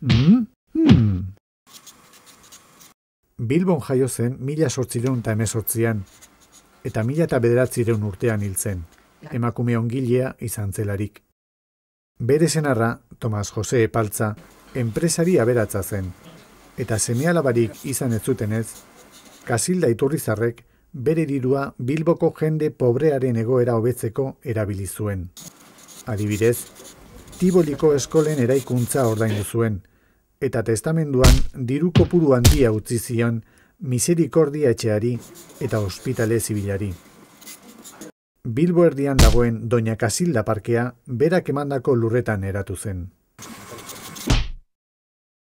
Mm-hmm. Bilbon jaio zen mila sortzireun eta emezortzian, eta mila eta bederatzireun urtean hiltzen, emakume ongilea izan zelarik. Bere zenarra, Tomas Jose Epaltza, enpresari aberatza zen, eta semialabarik izan ez zutenez, Kasilda Iturrizarrek bere dirua Bilboko jende pobrearen egoera hobetzeko erabili zuen. Adibidez, Tiboliko eskolen eraikuntza ordaindu zuen, eta testamenduan diru kopuru handia utzi zion miserikordia etxeari eta ospitale zibilari. Bilbo erdian dagoen Doña Casilda parkea berak emandako lurretan eratu zen.